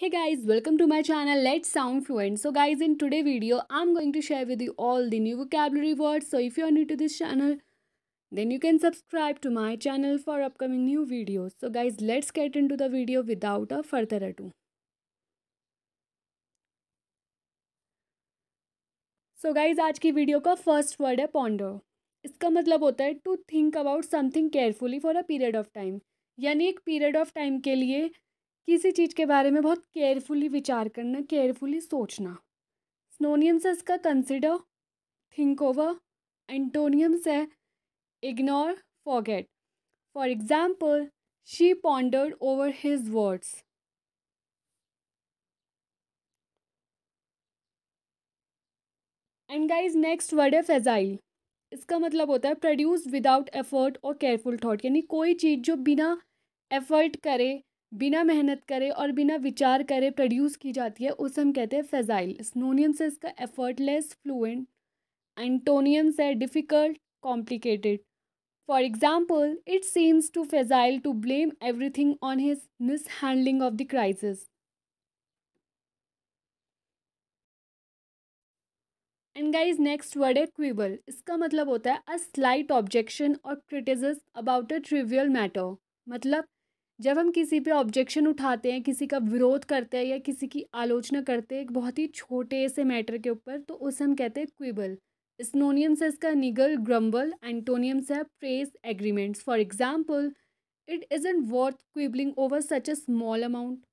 hey guys welcome to my channel let's sound fluent so guys in today video i'm going to share with you all the new vocabulary words so if you're new to this channel then you can subscribe to my channel for upcoming new videos so guys let's get into the video without a further ado so guys आज की video का first word है ponder इसका मतलब होता है to think about something carefully for a period of time यानी एक पीरियड ऑफ टाइम के लिए किसी चीज़ के बारे में बहुत केयरफुली विचार करना केयरफुली सोचना स्नोनियम्स है इसका कंसिडर थिंक ओवर एंटोनियम्स है ignore forget for example she pondered over his words and guys next word है फेजाइल इसका मतलब होता है प्रोड्यूस विदाउट एफर्ट और केयरफुल थॉट यानी कोई चीज़ जो बिना एफर्ट करे बिना मेहनत करे और बिना विचार करे प्रोड्यूस की जाती है उसे हम कहते हैं फेजाइल स्नोनियम से इसका effortless fluent antonyms difficult complicated for example it seems to facile to blame everything on his mishandling of the crisis and guys next word है क्विबल इसका मतलब होता है अ स्लाइट ऑब्जेक्शन और criticism about a trivial matter मतलब जब हम किसी पे ऑब्जेक्शन उठाते हैं किसी का विरोध करते हैं या किसी की आलोचना करते हैं एक बहुत ही छोटे से मैटर के ऊपर तो उसे हम कहते हैं क्विबल स्नोनियम से इसका niggle grumble antonyms praise agreements for example it isn't worth quibbling over such a small amount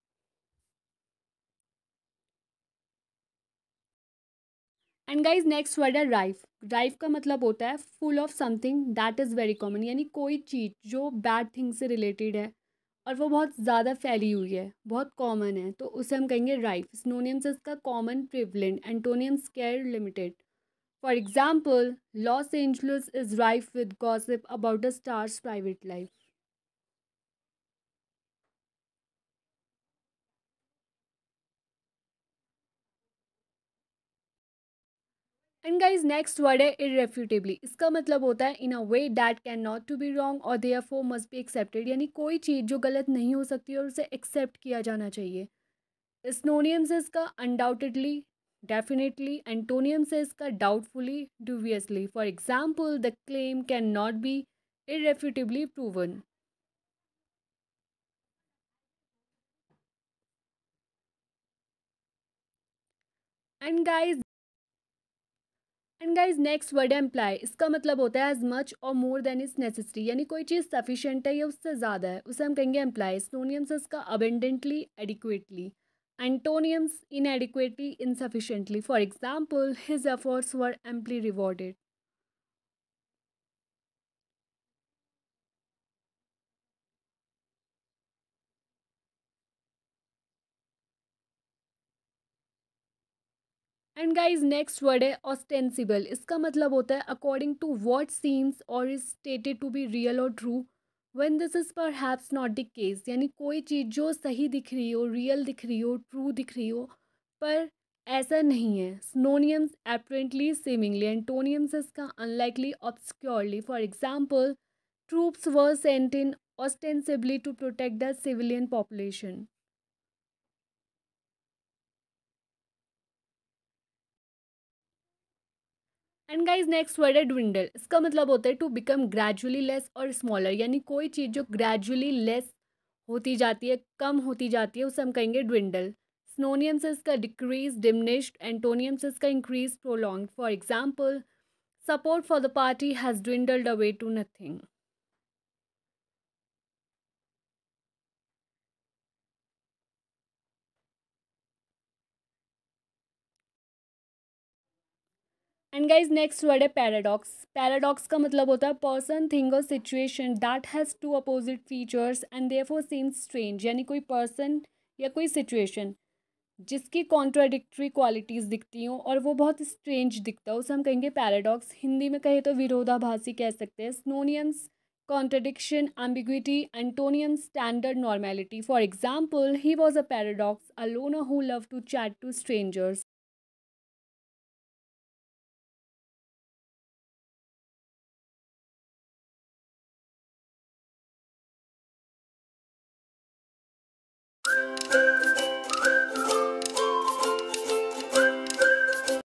and guys next word है राइफ राइफ का मतलब होता है full of something that is very common यानी कोई चीज़ जो bad thing से related है और वो बहुत ज़्यादा फैली हुई है बहुत कॉमन है तो उसे हम कहेंगे राइफ सिनोनिम्स इसका common prevalent antonyms scarce limited for example Los Angeles is rife with gossip about the stars private life and guys next word है इरेफ्यूटेबली इसका मतलब होता है in a way that can not to be wrong और therefore must be accepted यानी कोई चीज़ जो गलत नहीं हो सकती और उसे एक्सेप्ट किया जाना चाहिए स्नोनियम है इसका अनडाउटेडली डेफिनेटली एंटोनियम से इसका doubtfully dubiously for example the claim can not be irrefutably proven and guys and guys next word amply इसका मतलब होता है एज मच और मोर देन इज नेसेसरी यानी कोई चीज़ सफिशेंट है या उससे ज़्यादा है उसे हम कहेंगे एम्प्लाई स्टोनियम्स इसका abundantly adequately antonyms inadequately insufficiently for example his efforts were amply rewarded and guys next word है ऑस्टेंसिबल इसका मतलब होता है अकॉर्डिंग टू वॉट सीम्स और is stated to be real और true when this is perhaps not the case यानी कोई चीज़ जो सही दिख रही हो रियल दिख रही हो ट्रू दिख रही हो पर ऐसा नहीं है स्नोनियम्स एपरेंटली सेमिंगली एंटोनियम्स इसका unlikely obscurely for example troops were sent in ostensibly to protect the civilian population and guys next word है ड्विंडल इसका मतलब होता है टू बिकम ग्रेजुअली लेस और स्मॉलर यानी कोई चीज़ जो ग्रेजुअली लेस होती जाती है कम होती जाती है उसे हम कहेंगे ड्विंडल स्नोनियम से इसका डिक्रीज डिमनिश्ड एंटोनियम से इसका increase prolong for example support for the party has dwindled away to nothing and guys next word है पैराडॉक्स पैराडॉक्स का मतलब होता है पर्सन थिंग और situation that has two opposite features and therefore seem strange यानी कोई person या कोई सिचुएशन जिसकी कॉन्ट्राडिक्ट्री क्वालिटीज़ दिखती हों और वो बहुत स्ट्रेंज दिखता है उसे हम कहेंगे पैराडॉक्स हिंदी में कहें तो विरोधाभासी कह सकते हैं synonyms contradiction ambiguity antonym standard normality for example he was a paradox a loner who love to chat to strangers Thank you.